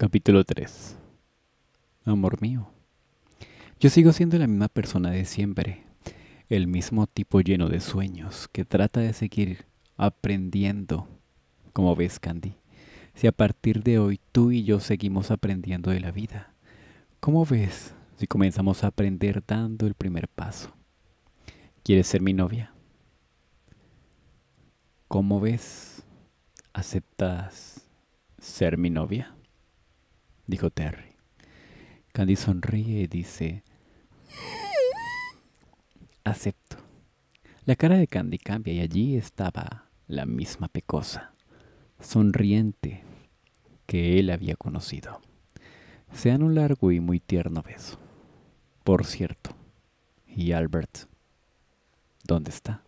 Capítulo 3 Amor mío. Yo sigo siendo la misma persona de siempre, el mismo tipo lleno de sueños que trata de seguir aprendiendo. Como ves, Candy, si a partir de hoy tú y yo seguimos aprendiendo de la vida, ¿cómo ves si comenzamos a aprender dando el primer paso? ¿Quieres ser mi novia? ¿Cómo ves? ¿Aceptas ser mi novia? dijo Terry. Candy sonríe y dice, acepto. La cara de Candy cambia y allí estaba la misma pecosa, sonriente, que él había conocido. Se dan un largo y muy tierno beso. Por cierto, y Albert, ¿dónde está?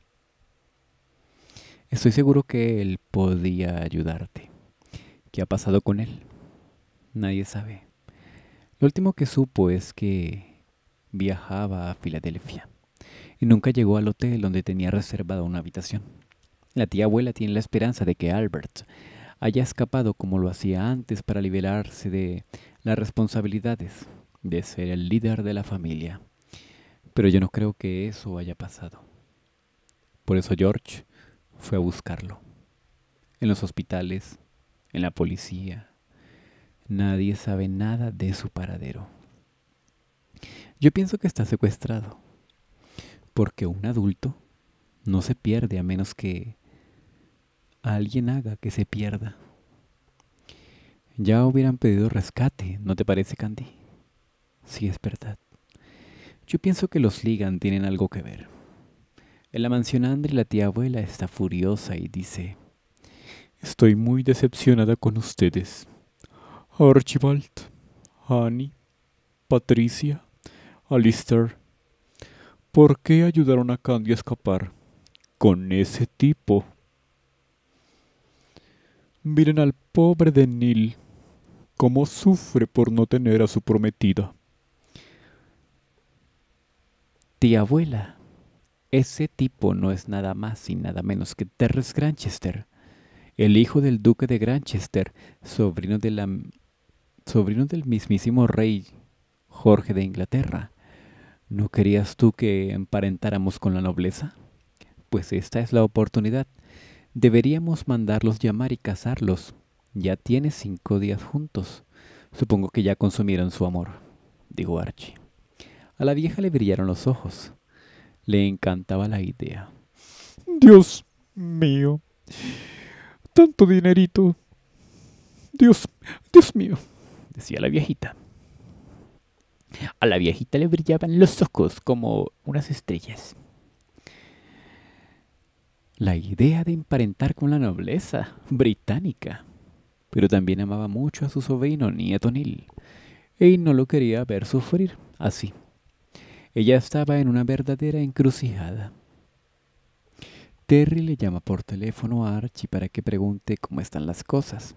Estoy seguro que él podía ayudarte. ¿Qué ha pasado con él? Nadie sabe. Lo último que supo es que viajaba a Filadelfia y nunca llegó al hotel donde tenía reservada una habitación. La tía abuela tiene la esperanza de que Albert haya escapado como lo hacía antes para liberarse de las responsabilidades de ser el líder de la familia. Pero yo no creo que eso haya pasado. Por eso George fue a buscarlo. En los hospitales, en la policía, Nadie sabe nada de su paradero. Yo pienso que está secuestrado, porque un adulto no se pierde a menos que alguien haga que se pierda. Ya hubieran pedido rescate, ¿no te parece, Candy? Sí, es verdad. Yo pienso que los Ligan tienen algo que ver. En la mansión Andre la tía abuela está furiosa y dice, Estoy muy decepcionada con ustedes. Archibald, Annie, Patricia, Alistair. ¿Por qué ayudaron a Candy a escapar con ese tipo? Miren al pobre de Neil, cómo sufre por no tener a su prometida. Tía abuela, ese tipo no es nada más y nada menos que Terrence Granchester, el hijo del duque de Granchester, sobrino de la sobrino del mismísimo rey Jorge de Inglaterra. ¿No querías tú que emparentáramos con la nobleza? Pues esta es la oportunidad. Deberíamos mandarlos llamar y casarlos. Ya tiene cinco días juntos. Supongo que ya consumieron su amor, dijo Archie. A la vieja le brillaron los ojos. Le encantaba la idea. Dios mío. Tanto dinerito. Dios, Dios mío decía la viejita. A la viejita le brillaban los ojos como unas estrellas. La idea de emparentar con la nobleza británica. Pero también amaba mucho a su sobrino nieto Neil. Y e no lo quería ver sufrir así. Ella estaba en una verdadera encrucijada. Terry le llama por teléfono a Archie para que pregunte cómo están las cosas.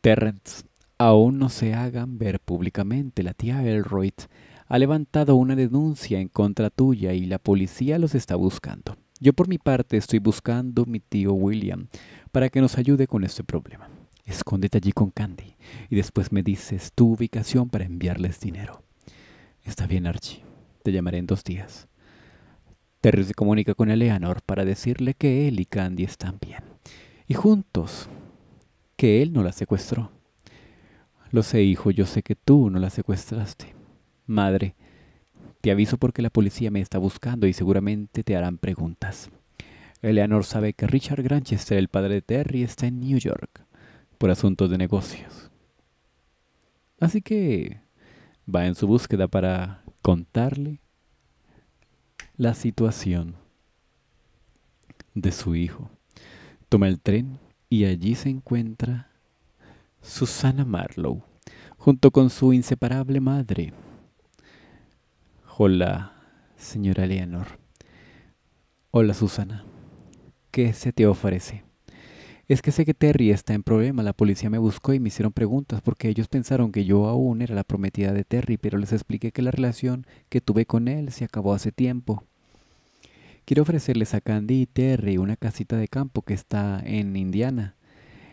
Terrence aún no se hagan ver públicamente. La tía Elroyd ha levantado una denuncia en contra tuya y la policía los está buscando. Yo por mi parte estoy buscando a mi tío William para que nos ayude con este problema. Escóndete allí con Candy y después me dices tu ubicación para enviarles dinero. Está bien, Archie. Te llamaré en dos días. Terry se comunica con Eleanor para decirle que él y Candy están bien. Y juntos, que él no la secuestró. Lo sé, hijo, yo sé que tú no la secuestraste. Madre, te aviso porque la policía me está buscando y seguramente te harán preguntas. Eleanor sabe que Richard Granchester, el padre de Terry, está en New York por asuntos de negocios. Así que va en su búsqueda para contarle la situación de su hijo. Toma el tren y allí se encuentra Susana Marlowe, junto con su inseparable madre. Hola, señora Leonor. Hola, Susana. ¿Qué se te ofrece? Es que sé que Terry está en problema. La policía me buscó y me hicieron preguntas porque ellos pensaron que yo aún era la prometida de Terry, pero les expliqué que la relación que tuve con él se acabó hace tiempo. Quiero ofrecerles a Candy y Terry una casita de campo que está en Indiana.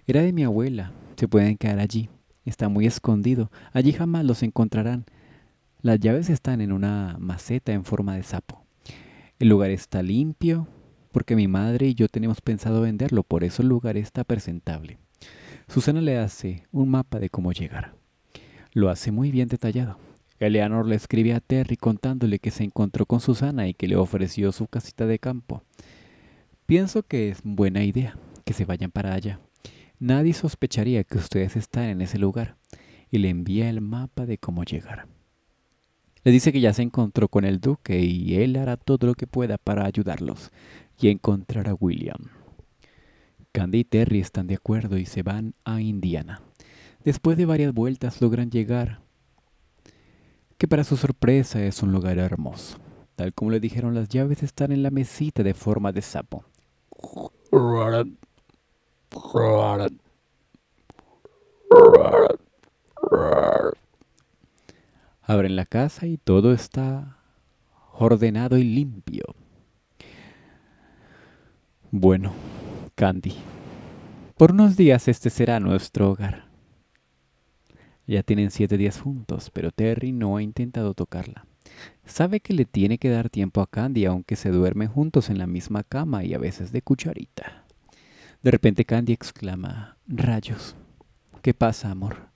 Era de mi abuela, se pueden quedar allí. Está muy escondido. Allí jamás los encontrarán. Las llaves están en una maceta en forma de sapo. El lugar está limpio porque mi madre y yo tenemos pensado venderlo, por eso el lugar está presentable. Susana le hace un mapa de cómo llegar. Lo hace muy bien detallado. Eleanor le escribe a Terry contándole que se encontró con Susana y que le ofreció su casita de campo. Pienso que es buena idea que se vayan para allá. Nadie sospecharía que ustedes están en ese lugar y le envía el mapa de cómo llegar. Le dice que ya se encontró con el duque y él hará todo lo que pueda para ayudarlos y encontrar a William. Candy y Terry están de acuerdo y se van a Indiana. Después de varias vueltas logran llegar, que para su sorpresa es un lugar hermoso. Tal como le dijeron, las llaves están en la mesita de forma de sapo. Abren la casa y todo está ordenado y limpio. Bueno, Candy, por unos días este será nuestro hogar. Ya tienen siete días juntos, pero Terry no ha intentado tocarla. Sabe que le tiene que dar tiempo a Candy aunque se duermen juntos en la misma cama y a veces de cucharita. De repente Candy exclama, rayos, ¿qué pasa, amor?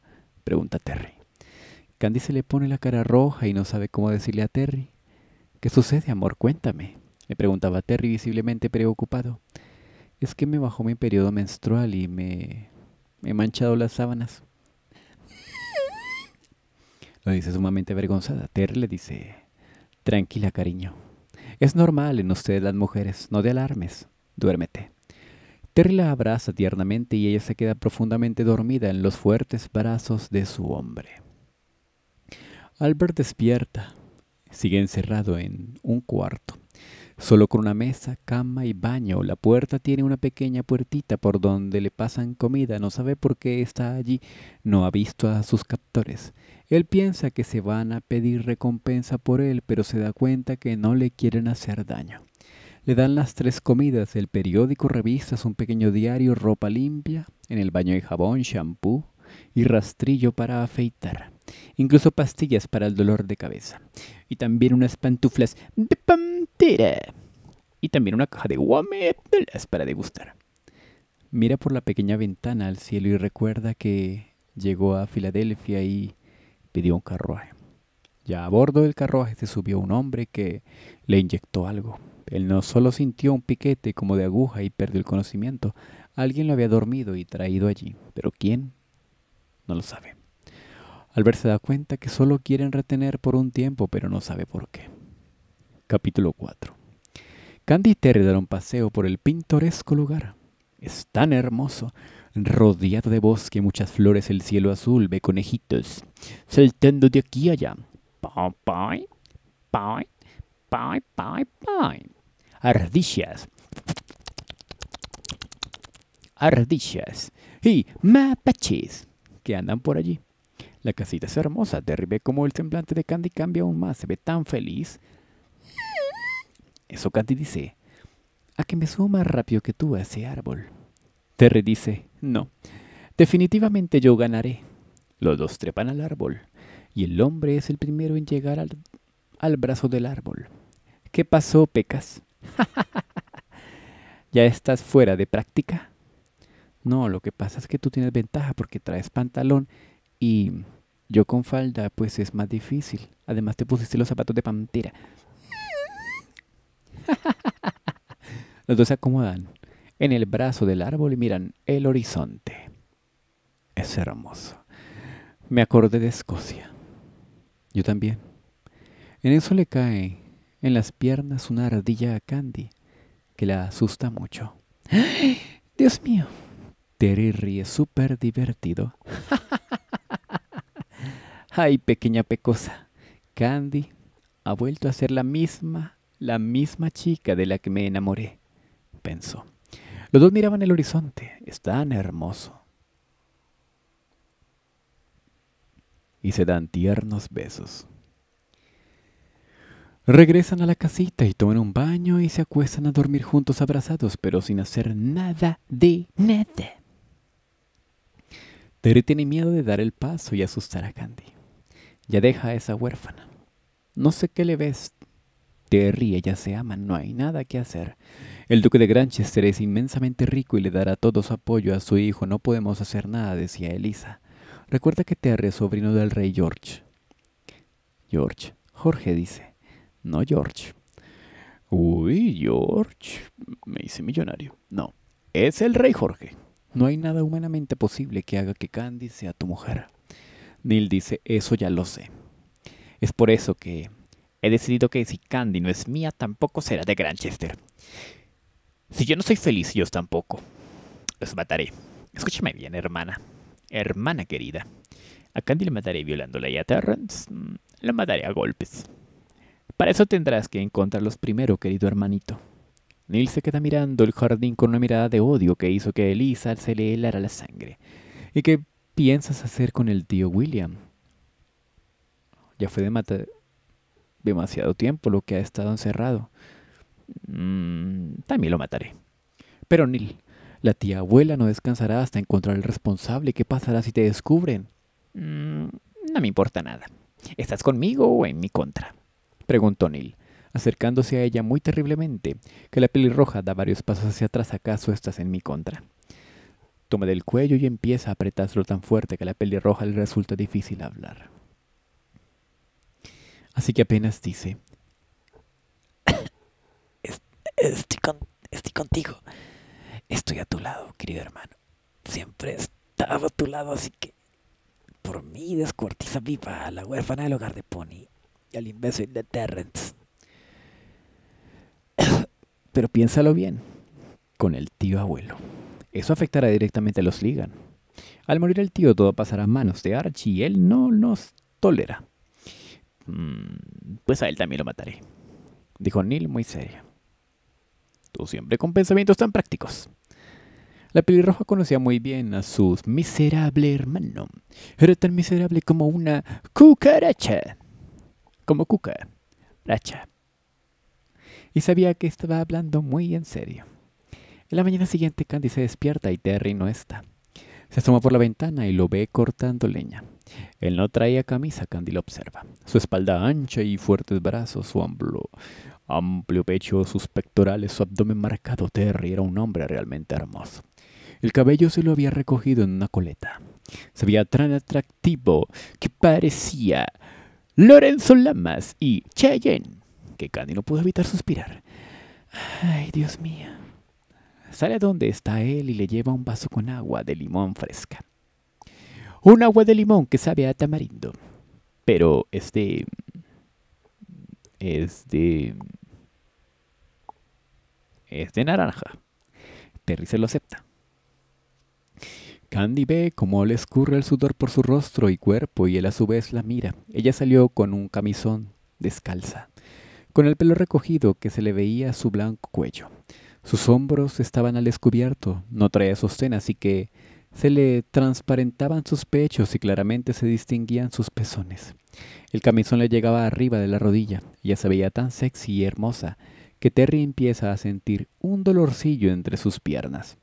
Pregunta Terry. Candy se le pone la cara roja y no sabe cómo decirle a Terry. ¿Qué sucede, amor? Cuéntame. Le preguntaba Terry visiblemente preocupado. Es que me bajó mi periodo menstrual y me... he manchado las sábanas. Lo dice sumamente avergonzada. Terry le dice, tranquila, cariño. Es normal en ustedes las mujeres, no te alarmes. Duérmete. Terry la abraza tiernamente y ella se queda profundamente dormida en los fuertes brazos de su hombre. Albert despierta. Sigue encerrado en un cuarto. Solo con una mesa, cama y baño. La puerta tiene una pequeña puertita por donde le pasan comida. No sabe por qué está allí. No ha visto a sus captores. Él piensa que se van a pedir recompensa por él, pero se da cuenta que no le quieren hacer daño. Le dan las tres comidas, el periódico, revistas, un pequeño diario, ropa limpia, en el baño hay jabón, shampoo y rastrillo para afeitar. Incluso pastillas para el dolor de cabeza. Y también unas pantuflas de pantera. Y también una caja de guamelas para degustar. Mira por la pequeña ventana al cielo y recuerda que llegó a Filadelfia y pidió un carruaje. Ya a bordo del carruaje se subió un hombre que le inyectó algo. Él no solo sintió un piquete como de aguja y perdió el conocimiento. Alguien lo había dormido y traído allí, pero ¿quién? No lo sabe. Albert se da cuenta que solo quieren retener por un tiempo, pero no sabe por qué. Capítulo 4 Candy y Terry daron un paseo por el pintoresco lugar. Es tan hermoso, rodeado de bosque, muchas flores, el cielo azul, ve conejitos, saltando de aquí allá. Pau, pa, Bye, bye, bye. Ardillas. Ardillas. Y mapaches que andan por allí. La casita es hermosa. Terry ve como el semblante de Candy cambia aún más. Se ve tan feliz. Eso Candy dice. A que me subo más rápido que tú a ese árbol. Terry dice. No. Definitivamente yo ganaré. Los dos trepan al árbol. Y el hombre es el primero en llegar al, al brazo del árbol. ¿Qué pasó, Pecas? ¿Ya estás fuera de práctica? No, lo que pasa es que tú tienes ventaja porque traes pantalón y yo con falda pues es más difícil. Además te pusiste los zapatos de pantera. los dos se acomodan en el brazo del árbol y miran el horizonte. Es hermoso. Me acordé de Escocia. Yo también. En eso le cae en las piernas una ardilla a Candy, que la asusta mucho. ¡Dios mío! Terry ríe súper divertido. ¡Ay, pequeña pecosa! Candy ha vuelto a ser la misma, la misma chica de la que me enamoré, pensó. Los dos miraban el horizonte. Es tan hermoso. Y se dan tiernos besos. Regresan a la casita y toman un baño y se acuestan a dormir juntos abrazados, pero sin hacer nada de nada. Terry tiene miedo de dar el paso y asustar a Candy. Ya deja a esa huérfana. No sé qué le ves. Terry, ella se aman, no hay nada que hacer. El duque de Granchester es inmensamente rico y le dará todo su apoyo a su hijo. No podemos hacer nada, decía Elisa. Recuerda que Terry es sobrino del rey George. George, Jorge dice. No, George. Uy, George, me hice millonario. No, es el rey Jorge. No hay nada humanamente posible que haga que Candy sea tu mujer. Neil dice, eso ya lo sé. Es por eso que he decidido que si Candy no es mía, tampoco será de Granchester. Si yo no soy feliz, yo tampoco. Los mataré. Escúchame bien, hermana. Hermana querida. A Candy le mataré violándola y a Terrence mm, la mataré a golpes. Para eso tendrás que encontrarlos primero, querido hermanito. Neil se queda mirando el jardín con una mirada de odio que hizo que Elisa se le helara la sangre. ¿Y qué piensas hacer con el tío William? Ya fue de demasiado tiempo lo que ha estado encerrado. Mm, también lo mataré. Pero Neil, la tía abuela no descansará hasta encontrar al responsable. ¿Qué pasará si te descubren? Mm, no me importa nada. ¿Estás conmigo o en mi contra? preguntó Neil, acercándose a ella muy terriblemente, que la pelirroja da varios pasos hacia atrás. ¿Acaso estás en mi contra? Toma del cuello y empieza a apretárselo tan fuerte que a la pelirroja le resulta difícil hablar. Así que apenas dice: estoy, contigo. Estoy a tu lado, querido hermano. Siempre he estado a tu lado, así que por mí descuartiza viva la huérfana del hogar de Pony al imbécil de Terrence. Pero piénsalo bien, con el tío abuelo. Eso afectará directamente a los Ligan. Al morir el tío todo pasará a manos de Archie y él no nos tolera. Mm, pues a él también lo mataré, dijo Neil muy serio. Tú siempre con pensamientos tan prácticos. La pelirroja conocía muy bien a su miserable hermano. Era tan miserable como una cucaracha como Cuca, Racha. Y sabía que estaba hablando muy en serio. En la mañana siguiente Candy se despierta y Terry no está. Se asoma por la ventana y lo ve cortando leña. Él no traía camisa, Candy lo observa. Su espalda ancha y fuertes brazos, su amplio, amplio pecho, sus pectorales, su abdomen marcado. Terry era un hombre realmente hermoso. El cabello se lo había recogido en una coleta. Se veía tan atractivo que parecía Lorenzo Lamas y Cheyenne, que Candy no pudo evitar suspirar. Ay, Dios mío. Sale a donde está él y le lleva un vaso con agua de limón fresca. Un agua de limón que sabe a tamarindo. Pero este. de... Es de... Es de naranja. Terry se lo acepta. Candy ve cómo le escurre el sudor por su rostro y cuerpo y él a su vez la mira. Ella salió con un camisón, descalza, con el pelo recogido que se le veía su blanco cuello. Sus hombros estaban al descubierto, no traía sostén, así que se le transparentaban sus pechos y claramente se distinguían sus pezones. El camisón le llegaba arriba de la rodilla. Ya se veía tan sexy y hermosa que Terry empieza a sentir un dolorcillo entre sus piernas.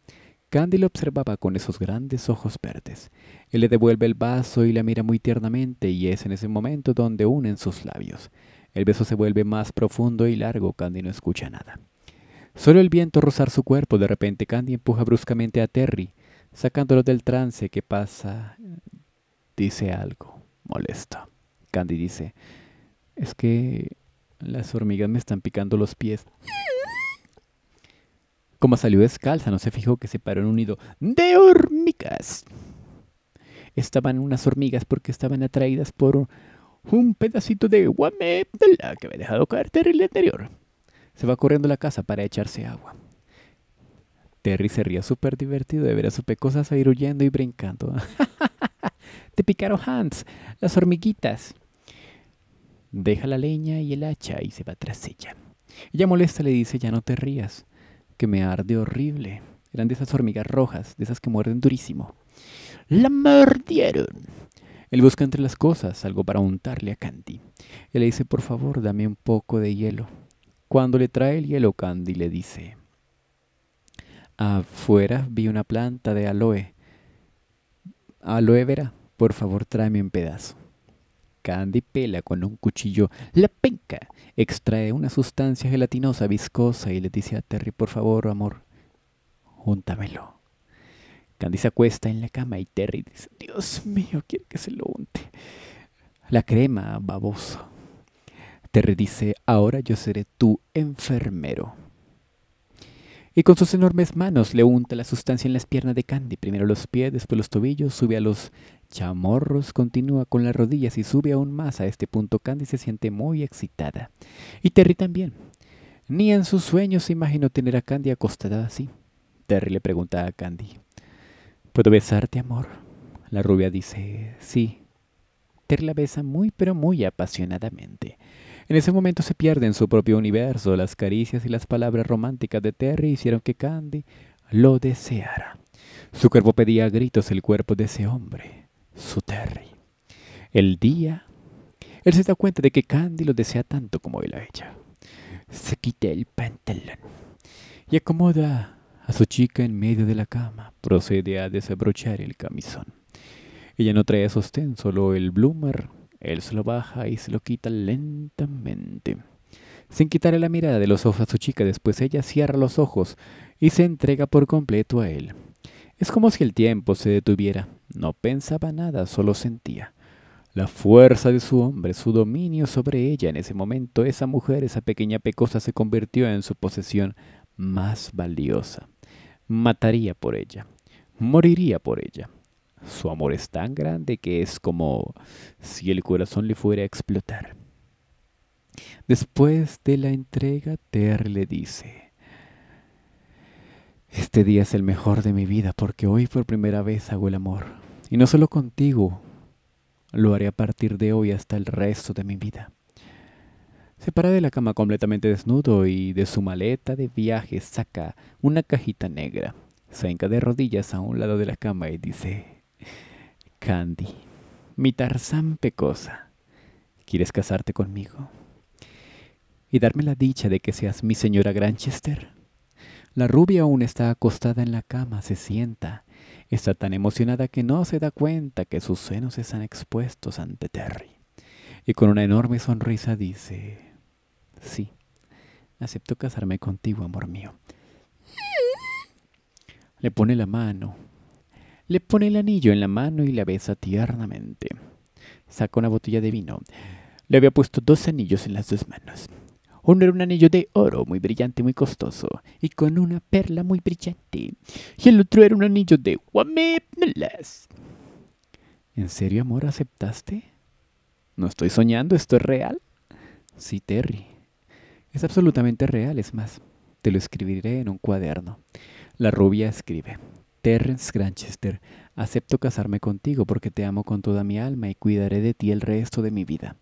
Candy le observaba con esos grandes ojos verdes. Él le devuelve el vaso y la mira muy tiernamente y es en ese momento donde unen sus labios. El beso se vuelve más profundo y largo, Candy no escucha nada. Solo el viento rozar su cuerpo, de repente Candy empuja bruscamente a Terry, sacándolo del trance que pasa. Dice algo, molesto. Candy dice, es que las hormigas me están picando los pies. Como salió descalza, no se fijó que se paró en un nido de hormigas. Estaban unas hormigas porque estaban atraídas por un pedacito de guame que había dejado caer Terry el anterior. Se va corriendo a la casa para echarse agua. Terry se ría súper divertido de ver a su pecosa salir huyendo y brincando. Te picaron Hans, las hormiguitas. Deja la leña y el hacha y se va tras ella. Ella molesta le dice, ya no te rías que me arde horrible. Eran de esas hormigas rojas, de esas que muerden durísimo. ¡La mordieron! Él busca entre las cosas algo para untarle a Candy. Él le dice, por favor, dame un poco de hielo. Cuando le trae el hielo, Candy le dice, afuera vi una planta de aloe. Aloe vera, por favor, tráeme un pedazo. Candy pela con un cuchillo la penca. Extrae una sustancia gelatinosa, viscosa y le dice a Terry, por favor, amor, júntamelo. Candy se acuesta en la cama y Terry dice, Dios mío, quiere que se lo unte. La crema, baboso. Terry dice, ahora yo seré tu enfermero y con sus enormes manos le unta la sustancia en las piernas de Candy, primero los pies, después los tobillos, sube a los chamorros, continúa con las rodillas y sube aún más. A este punto Candy se siente muy excitada. Y Terry también. Ni en sus sueños se imaginó tener a Candy acostada así. Terry le pregunta a Candy, ¿puedo besarte, amor? La rubia dice, sí. Terry la besa muy pero muy apasionadamente. En ese momento se pierde en su propio universo. Las caricias y las palabras románticas de Terry hicieron que Candy lo deseara. Su cuerpo pedía a gritos el cuerpo de ese hombre, su Terry. El día, él se da cuenta de que Candy lo desea tanto como él a ella. Se quita el pantalón y acomoda a su chica en medio de la cama. Procede a desabrochar el camisón. Ella no trae sostén, solo el bloomer él se lo baja y se lo quita lentamente. Sin quitarle la mirada de los ojos a su chica, después ella cierra los ojos y se entrega por completo a él. Es como si el tiempo se detuviera. No pensaba nada, solo sentía. La fuerza de su hombre, su dominio sobre ella. En ese momento, esa mujer, esa pequeña pecosa, se convirtió en su posesión más valiosa. Mataría por ella. Moriría por ella. Su amor es tan grande que es como si el corazón le fuera a explotar. Después de la entrega, Ter le dice, Este día es el mejor de mi vida porque hoy por primera vez hago el amor. Y no solo contigo, lo haré a partir de hoy hasta el resto de mi vida. Se para de la cama completamente desnudo y de su maleta de viaje saca una cajita negra. Se hinca de rodillas a un lado de la cama y dice, Candy, mi Tarzán pecosa, ¿quieres casarte conmigo? ¿Y darme la dicha de que seas mi señora Granchester? La rubia aún está acostada en la cama, se sienta. Está tan emocionada que no se da cuenta que sus senos están expuestos ante Terry. Y con una enorme sonrisa dice, sí, acepto casarme contigo, amor mío. Le pone la mano le pone el anillo en la mano y la besa tiernamente. Saca una botella de vino. Le había puesto dos anillos en las dos manos. Uno era un anillo de oro muy brillante, muy costoso, y con una perla muy brillante. Y el otro era un anillo de ¿En serio, amor, aceptaste? No estoy soñando, esto es real. Sí, Terry. Es absolutamente real, es más, te lo escribiré en un cuaderno. La rubia escribe. Terrence Granchester, acepto casarme contigo porque te amo con toda mi alma y cuidaré de ti el resto de mi vida.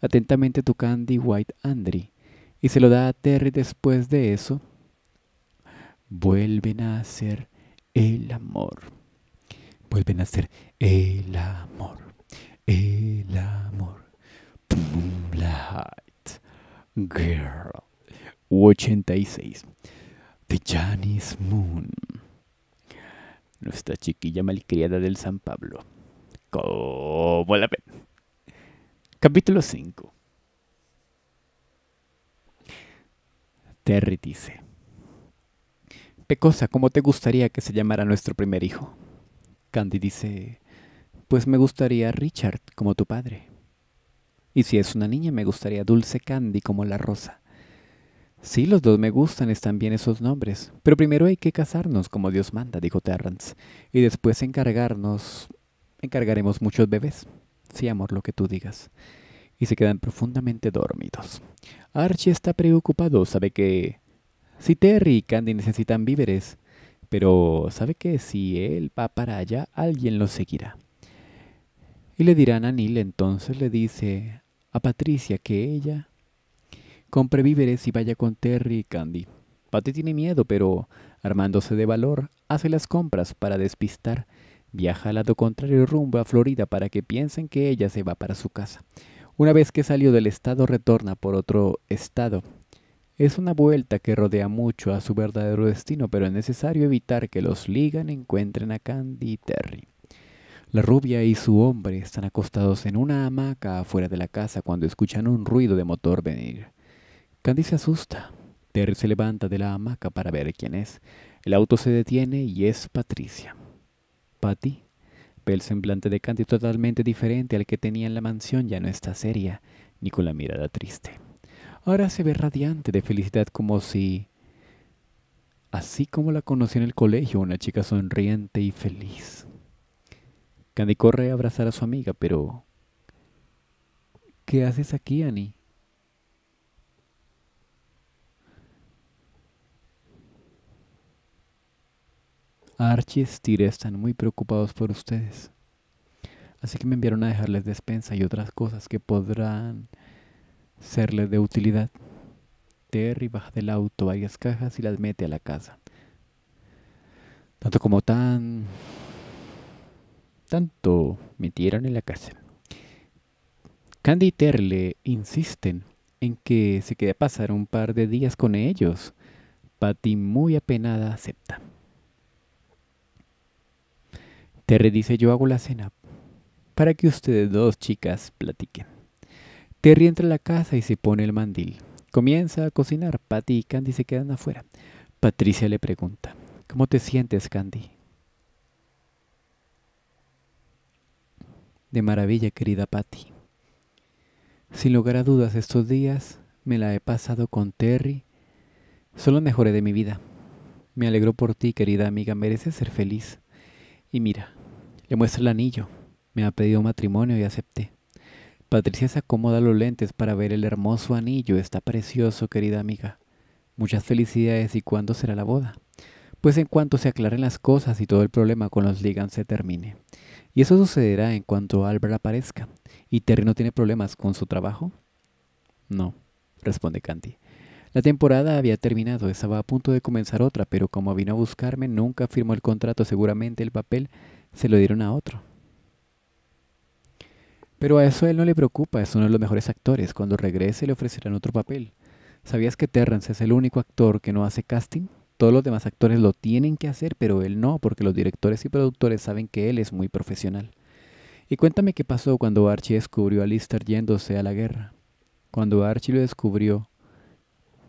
Atentamente tu Candy White Andre. Y se lo da a Terry después de eso. Vuelven a hacer el amor. Vuelven a hacer el amor. El amor. Moonlight Girl. 86. The Janice Moon. Nuestra chiquilla malcriada del San Pablo. ¡Como la ven? Capítulo 5. Terry dice. Pecosa, ¿cómo te gustaría que se llamara nuestro primer hijo? Candy dice, pues me gustaría Richard como tu padre. Y si es una niña, me gustaría Dulce Candy como la rosa. Sí, los dos me gustan, están bien esos nombres. Pero primero hay que casarnos, como Dios manda, dijo Terrance. Y después encargarnos... encargaremos muchos bebés. Sí, amor, lo que tú digas. Y se quedan profundamente dormidos. Archie está preocupado, sabe que... Si Terry y Candy necesitan víveres, pero sabe que si él va para allá, alguien lo seguirá. Y le dirán a Neil, entonces le dice a Patricia que ella Compre víveres y vaya con Terry y Candy. Patty tiene miedo, pero armándose de valor, hace las compras para despistar. Viaja al lado contrario rumbo a Florida para que piensen que ella se va para su casa. Una vez que salió del estado retorna por otro estado. Es una vuelta que rodea mucho a su verdadero destino, pero es necesario evitar que los ligan encuentren a Candy y Terry. La rubia y su hombre están acostados en una hamaca afuera de la casa cuando escuchan un ruido de motor venir. Candy se asusta. Terry se levanta de la hamaca para ver quién es. El auto se detiene y es Patricia. Patty ve el semblante de Candy totalmente diferente al que tenía en la mansión. Ya no está seria ni con la mirada triste. Ahora se ve radiante de felicidad como si... Así como la conocí en el colegio, una chica sonriente y feliz. Candy corre a abrazar a su amiga, pero... ¿Qué haces aquí, Annie? Archie y están muy preocupados por ustedes. Así que me enviaron a dejarles despensa y otras cosas que podrán serles de utilidad. Terry baja del auto varias cajas y las mete a la casa. Tanto como tan... Tanto metieron en la casa. Candy y le insisten en que se quede a pasar un par de días con ellos. Patty muy apenada acepta. Terry dice yo hago la cena para que ustedes dos chicas platiquen. Terry entra a la casa y se pone el mandil. Comienza a cocinar. Patty y Candy se quedan afuera. Patricia le pregunta, ¿cómo te sientes Candy? De maravilla, querida Patty. Sin lugar a dudas, estos días me la he pasado con Terry. Solo mejoré de mi vida. Me alegro por ti, querida amiga. Mereces ser feliz. Y mira, le muestra el anillo. Me ha pedido matrimonio y acepté. Patricia se acomoda los lentes para ver el hermoso anillo. Está precioso, querida amiga. Muchas felicidades y cuándo será la boda. Pues en cuanto se aclaren las cosas y todo el problema con los Ligan se termine. Y eso sucederá en cuanto Albert aparezca. ¿Y Terry no tiene problemas con su trabajo? No, responde Candy. La temporada había terminado, estaba a punto de comenzar otra, pero como vino a buscarme, nunca firmó el contrato, seguramente el papel se lo dieron a otro. Pero a eso él no le preocupa, es uno de los mejores actores. Cuando regrese le ofrecerán otro papel. ¿Sabías que Terrence es el único actor que no hace casting? Todos los demás actores lo tienen que hacer, pero él no, porque los directores y productores saben que él es muy profesional. Y cuéntame qué pasó cuando Archie descubrió a Lister yéndose a la guerra. Cuando Archie lo descubrió,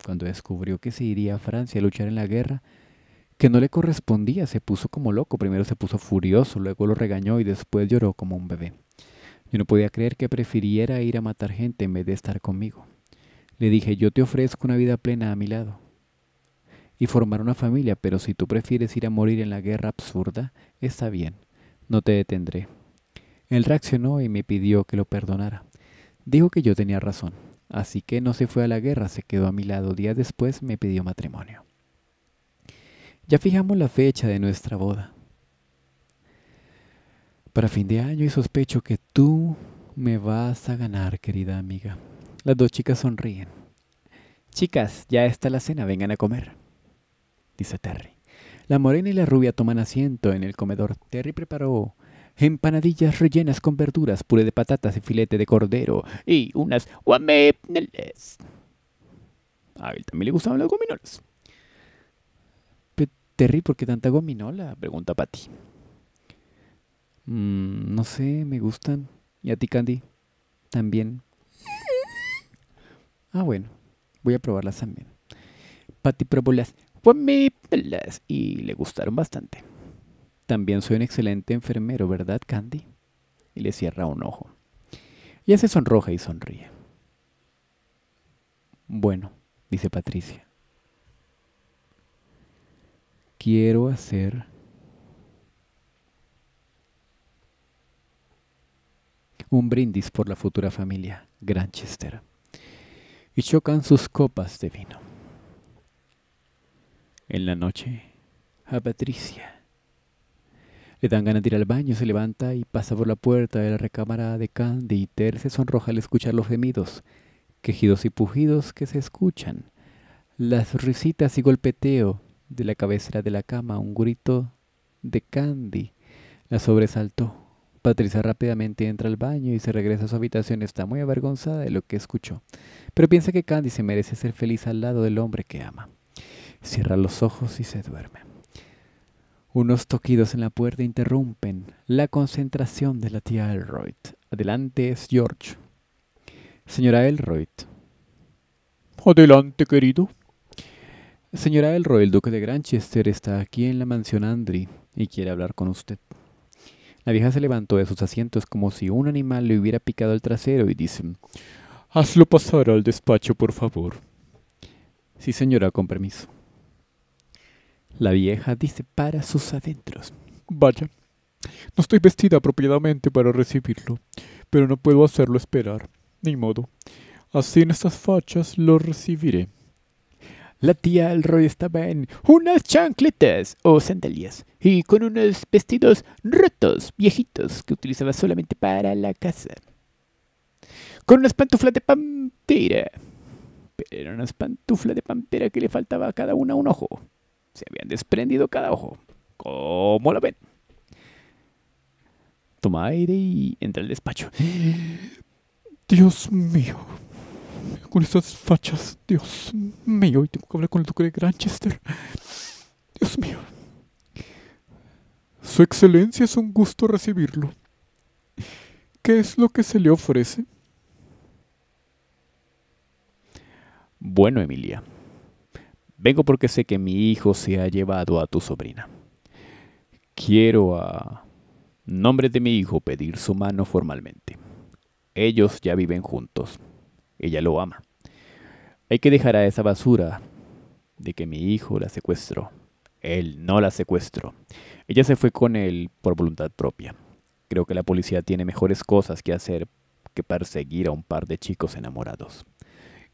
cuando descubrió que se iría a Francia a luchar en la guerra, que no le correspondía, se puso como loco, primero se puso furioso, luego lo regañó y después lloró como un bebé. Yo no podía creer que prefiriera ir a matar gente en vez de estar conmigo. Le dije, yo te ofrezco una vida plena a mi lado y formar una familia, pero si tú prefieres ir a morir en la guerra absurda, está bien, no te detendré. Él reaccionó y me pidió que lo perdonara. Dijo que yo tenía razón, así que no se fue a la guerra, se quedó a mi lado. Días después me pidió matrimonio. Ya fijamos la fecha de nuestra boda. Para fin de año y sospecho que tú me vas a ganar, querida amiga. Las dos chicas sonríen. Chicas, ya está la cena, vengan a comer, dice Terry. La morena y la rubia toman asiento en el comedor. Terry preparó empanadillas rellenas con verduras, puré de patatas y filete de cordero y unas guamepneles. A él también le gustaban los gominolas. Terry, ¿por qué tanta gominola? Pregunta Patty. Mm, no sé, me gustan. ¿Y a ti, Candy? También. Ah, bueno. Voy a probarlas también. Patty probó las y le gustaron bastante. También soy un excelente enfermero, ¿verdad, Candy? Y le cierra un ojo. Ya se sonroja y sonríe. Bueno, dice Patricia quiero hacer. Un brindis por la futura familia Granchester. Y chocan sus copas de vino. En la noche, a Patricia. Le dan ganas de ir al baño, se levanta y pasa por la puerta de la recámara de Candy y Ter se sonroja al escuchar los gemidos, quejidos y pujidos que se escuchan, las risitas y golpeteo de la cabecera de la cama. Un grito de Candy la sobresaltó. Patricia rápidamente entra al baño y se regresa a su habitación. Está muy avergonzada de lo que escuchó, pero piensa que Candy se merece ser feliz al lado del hombre que ama. Cierra los ojos y se duerme. Unos toquidos en la puerta interrumpen la concentración de la tía Elroyd. Adelante es George. Señora Elroyd. Adelante, querido. Señora Elroy, el Duque de Granchester está aquí en la mansión Andry y quiere hablar con usted. La vieja se levantó de sus asientos como si un animal le hubiera picado el trasero y dice, Hazlo pasar al despacho, por favor. Sí, señora, con permiso. La vieja dice para sus adentros. Vaya, no estoy vestida apropiadamente para recibirlo, pero no puedo hacerlo esperar. Ni modo. Así en estas fachas lo recibiré. La tía Alroy estaba en unas chancletas o sandalias y con unos vestidos rotos, viejitos, que utilizaba solamente para la casa. Con unas pantuflas de pantera. Pero eran unas pantuflas de pantera que le faltaba a cada una un ojo. Se habían desprendido cada ojo. ¿Cómo lo ven? Toma aire y entra al despacho. Dios mío, con estas fachas, Dios mío, y tengo que hablar con el duque de Granchester. Dios mío. Su excelencia es un gusto recibirlo. ¿Qué es lo que se le ofrece? Bueno, Emilia, vengo porque sé que mi hijo se ha llevado a tu sobrina. Quiero a nombre de mi hijo pedir su mano formalmente. Ellos ya viven juntos. Ella lo ama. Hay que dejar a esa basura de que mi hijo la secuestró. Él no la secuestró. Ella se fue con él por voluntad propia. Creo que la policía tiene mejores cosas que hacer que perseguir a un par de chicos enamorados.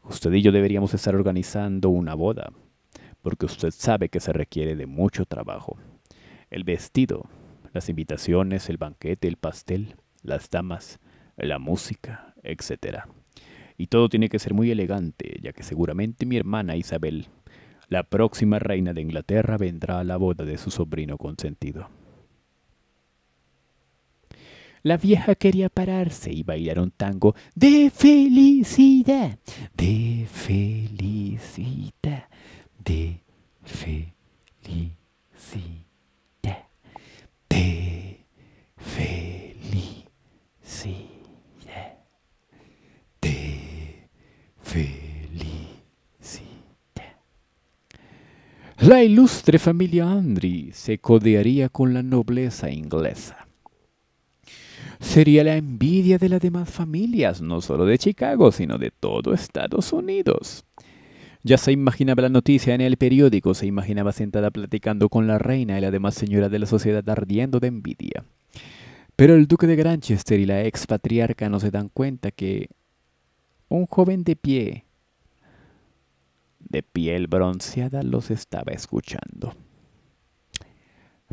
Usted y yo deberíamos estar organizando una boda, porque usted sabe que se requiere de mucho trabajo. El vestido, las invitaciones, el banquete, el pastel, las damas, la música, etcétera. Y todo tiene que ser muy elegante, ya que seguramente mi hermana Isabel, la próxima reina de Inglaterra, vendrá a la boda de su sobrino consentido. La vieja quería pararse y bailar un tango de felicidad, de felicidad, de felicidad, de felicidad. La ilustre familia Andri se codearía con la nobleza inglesa. Sería la envidia de las demás familias, no solo de Chicago, sino de todo Estados Unidos. Ya se imaginaba la noticia en el periódico, se imaginaba sentada platicando con la reina y la demás señora de la sociedad ardiendo de envidia. Pero el duque de Granchester y la expatriarca no se dan cuenta que un joven de pie, de piel bronceada, los estaba escuchando.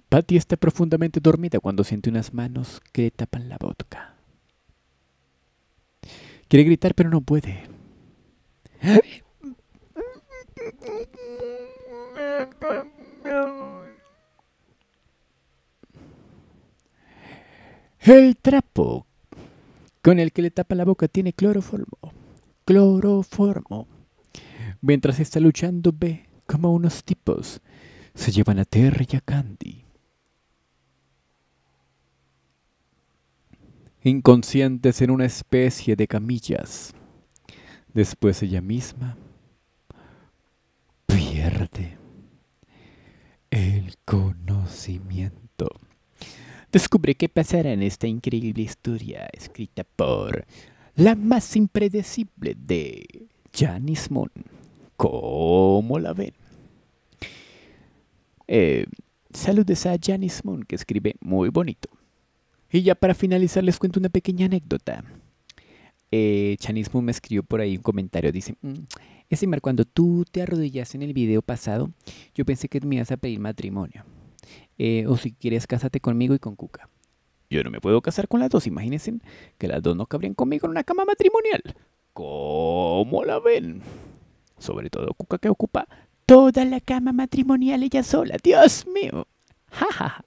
Patty está profundamente dormida cuando siente unas manos que le tapan la boca. Quiere gritar, pero no puede. El trapo con el que le tapa la boca tiene cloroformo cloroformo. Mientras está luchando, ve como unos tipos se llevan a Terry y a Candy. Inconscientes en una especie de camillas. Después ella misma pierde el conocimiento. Descubre qué pasará en esta increíble historia escrita por la más impredecible de Janis Moon. ¿Cómo la ven? Saludos eh, saludes a Janis Moon, que escribe muy bonito. Y ya para finalizar les cuento una pequeña anécdota. Eh, Moon me escribió por ahí un comentario, dice, mm, Estimar, cuando tú te arrodillaste en el video pasado, yo pensé que me ibas a pedir matrimonio. Eh, o si quieres, cásate conmigo y con Cuca. Yo no me puedo casar con las dos. Imagínense que las dos no cabrían conmigo en una cama matrimonial. ¿Cómo la ven? Sobre todo Cuca que ocupa toda la cama matrimonial ella sola. Dios mío. Ja,